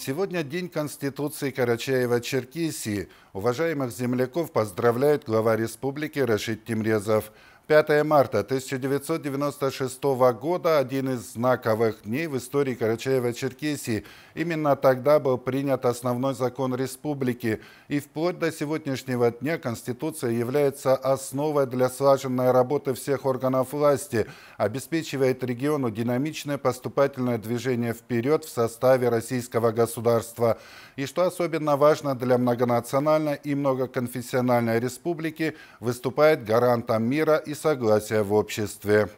Сегодня День Конституции Карачаева-Черкесии. Уважаемых земляков поздравляет глава республики Рашид Тимрезов. 5 марта 1996 года – один из знаковых дней в истории Карачаева-Черкесии. Именно тогда был принят основной закон республики. И вплоть до сегодняшнего дня Конституция является основой для слаженной работы всех органов власти, обеспечивает региону динамичное поступательное движение вперед в составе российского государства. И что особенно важно для многонациональной и многоконфессиональной республики, выступает гарантом мира и согласия в обществе.